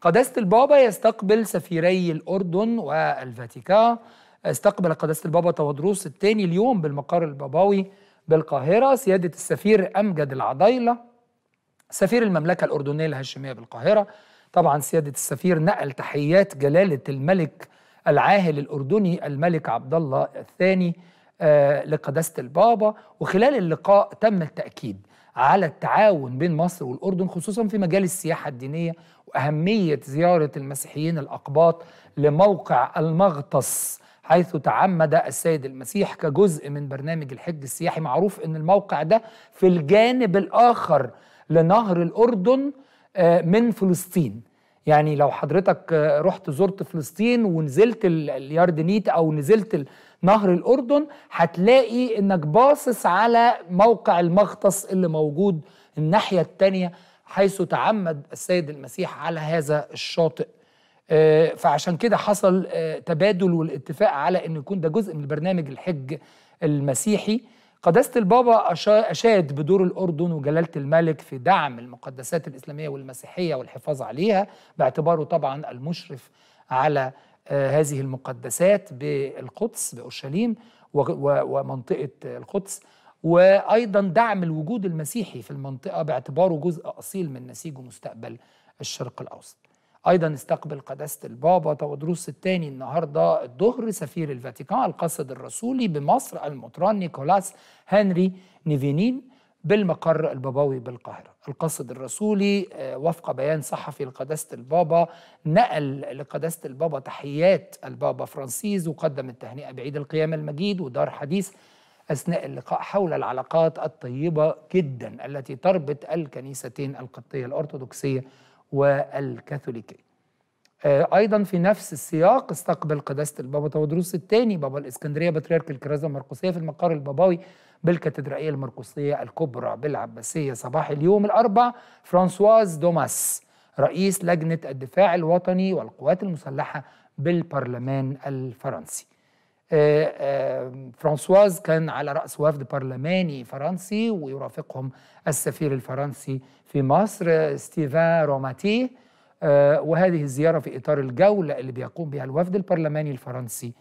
قداسة البابا يستقبل سفيري الأردن والفاتيكان استقبل قداسة البابا تودروس الثاني اليوم بالمقر الباباوي بالقاهرة سيادة السفير أمجد العضيلة سفير المملكة الأردنية الهاشمية بالقاهرة طبعا سيادة السفير نقل تحيات جلالة الملك العاهل الأردني الملك عبد الله الثاني آه، لقداسة البابا وخلال اللقاء تم التأكيد على التعاون بين مصر والأردن خصوصا في مجال السياحة الدينية وأهمية زيارة المسيحيين الأقباط لموقع المغطس حيث تعمد السيد المسيح كجزء من برنامج الحج السياحي معروف أن الموقع ده في الجانب الآخر لنهر الأردن آه، من فلسطين يعني لو حضرتك آه، رحت زرت فلسطين ونزلت الياردنيت أو نزلت نهر الأردن هتلاقي إنك باصص على موقع المغطس اللي موجود الناحية التانية حيث تعمد السيد المسيح على هذا الشاطئ آه، فعشان كده حصل آه، تبادل والاتفاق على أن يكون ده جزء من برنامج الحج المسيحي قداسة البابا أشاد بدور الأردن وجلالة الملك في دعم المقدسات الإسلامية والمسيحية والحفاظ عليها باعتباره طبعا المشرف على هذه المقدسات بالقدس بأورشليم ومنطقة القدس وأيضا دعم الوجود المسيحي في المنطقة باعتباره جزء أصيل من نسيج ومستقبل الشرق الأوسط أيضا استقبل قداسة البابا تودروس الثاني النهاردة الظهر سفير الفاتيكان القصد الرسولي بمصر المطران نيكولاس هنري نيفينين بالمقر البابوي بالقاهرة القصد الرسولي آه، وفق بيان صحفي لقداسة البابا نقل لقداسة البابا تحيات البابا فرانسيس وقدم التهنئة بعيد القيامة المجيد ودار حديث أثناء اللقاء حول العلاقات الطيبة جدا التي تربط الكنيستين القبطية الأرثوذكسية والكاثوليكية آه، ايضا في نفس السياق استقبل قداسه البابا تودروس الثاني بابا الاسكندريه بطريرك الكرازه المرقسيه في المقر البابوي بالكاتدرائيه المرقسيه الكبرى بالعباسيه صباح اليوم الاربع فرانسواز دوماس رئيس لجنه الدفاع الوطني والقوات المسلحه بالبرلمان الفرنسي. آه، آه، فرانسواز كان على رأس وفد برلماني فرنسي ويرافقهم السفير الفرنسي في مصر ستيفان روماتيه آه، وهذه الزيارة في إطار الجولة اللي بيقوم بها الوفد البرلماني الفرنسي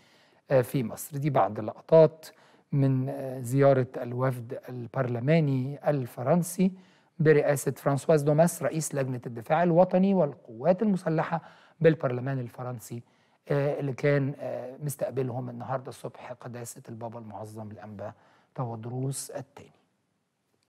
آه، في مصر دي بعض اللقطات من آه، زيارة الوفد البرلماني الفرنسي برئاسة فرانسواز دوماس رئيس لجنة الدفاع الوطني والقوات المسلحة بالبرلمان الفرنسي اللي كان مستقبلهم النهاردة الصبح قداسة البابا المعظم الأنبا تودروس الثاني